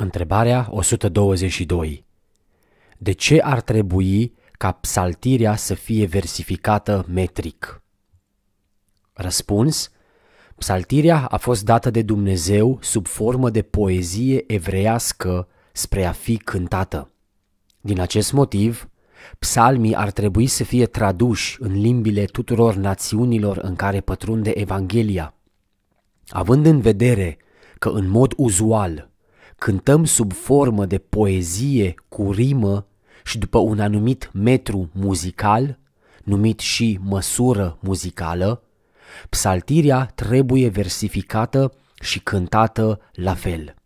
Întrebarea 122. De ce ar trebui ca psaltiria să fie versificată metric? Răspuns. Psaltiria a fost dată de Dumnezeu sub formă de poezie evreiască spre a fi cântată. Din acest motiv, psalmii ar trebui să fie traduși în limbile tuturor națiunilor în care pătrunde Evanghelia. Având în vedere că în mod uzual cântăm sub formă de poezie cu rimă și după un anumit metru muzical, numit și măsură muzicală, psaltiria trebuie versificată și cântată la fel.